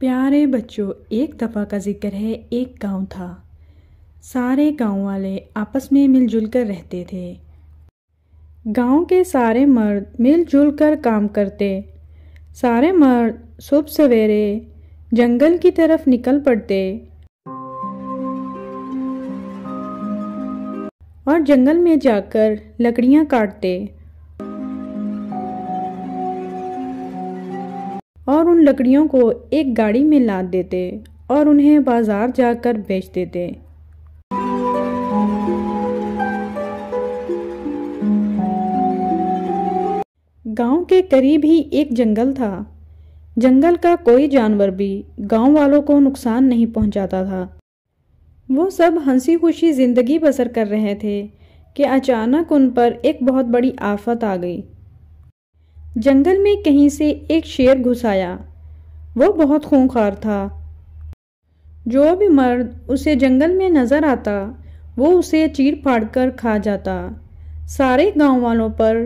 प्यारे बच्चों एक दफ़ा का जिक्र है एक गांव था सारे गांव वाले आपस में मिलजुल कर रहते थे गांव के सारे मर्द मिलजुल कर काम करते सारे मर्द सुबह सवेरे जंगल की तरफ निकल पड़ते और जंगल में जाकर लकड़ियां काटते और उन लकड़ियों को एक गाड़ी में लाद देते और उन्हें बाजार जाकर बेच देते गांव के करीब ही एक जंगल था जंगल का कोई जानवर भी गांव वालों को नुकसान नहीं पहुंचाता था वो सब हंसी खुशी ज़िंदगी बसर कर रहे थे कि अचानक उन पर एक बहुत बड़ी आफत आ गई जंगल में कहीं से एक शेर घुस आया वो बहुत खूंखार था जो भी मर्द उसे जंगल में नज़र आता वो उसे चीर फाड़ कर खा जाता सारे गांव वालों पर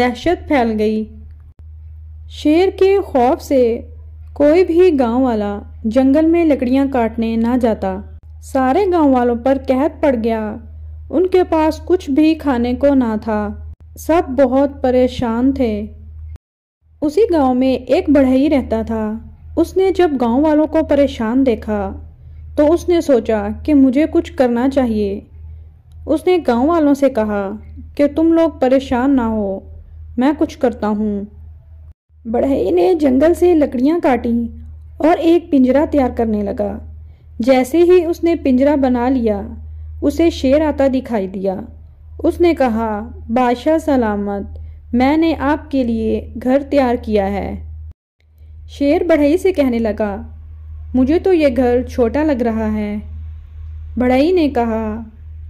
दहशत फैल गई शेर के खौफ से कोई भी गांव वाला जंगल में लकड़ियां काटने ना जाता सारे गांव वालों पर कहत पड़ गया उनके पास कुछ भी खाने को ना था सब बहुत परेशान थे उसी गांव में एक बढ़ई रहता था उसने जब गांव वालों को परेशान देखा तो उसने सोचा कि मुझे कुछ करना चाहिए उसने गांव वालों से कहा कि तुम लोग परेशान ना हो मैं कुछ करता हूँ बढ़ई ने जंगल से लकड़ियाँ काटी और एक पिंजरा तैयार करने लगा जैसे ही उसने पिंजरा बना लिया उसे शेर आता दिखाई दिया उसने कहा बादशाह सलामत मैंने आपके लिए घर तैयार किया है शेर बढ़ई से कहने लगा मुझे तो यह घर छोटा लग रहा है बढ़ई ने कहा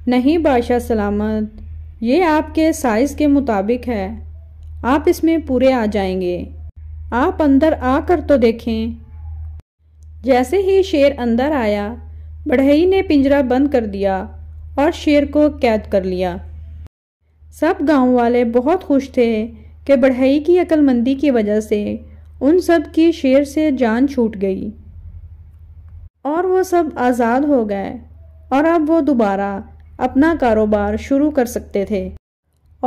नहीं बादशाह सलामत ये आपके साइज़ के मुताबिक है आप इसमें पूरे आ जाएंगे आप अंदर आकर तो देखें जैसे ही शेर अंदर आया बढ़ई ने पिंजरा बंद कर दिया और शेर को कैद कर लिया सब गांव वाले बहुत खुश थे कि बढ़ई की अक्लमंदी की वजह से उन सब की शेर से जान छूट गई और वो सब आज़ाद हो गए और अब वो दोबारा अपना कारोबार शुरू कर सकते थे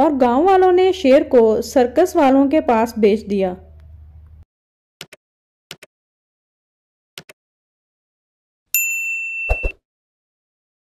और गांव वालों ने शेर को सर्कस वालों के पास बेच दिया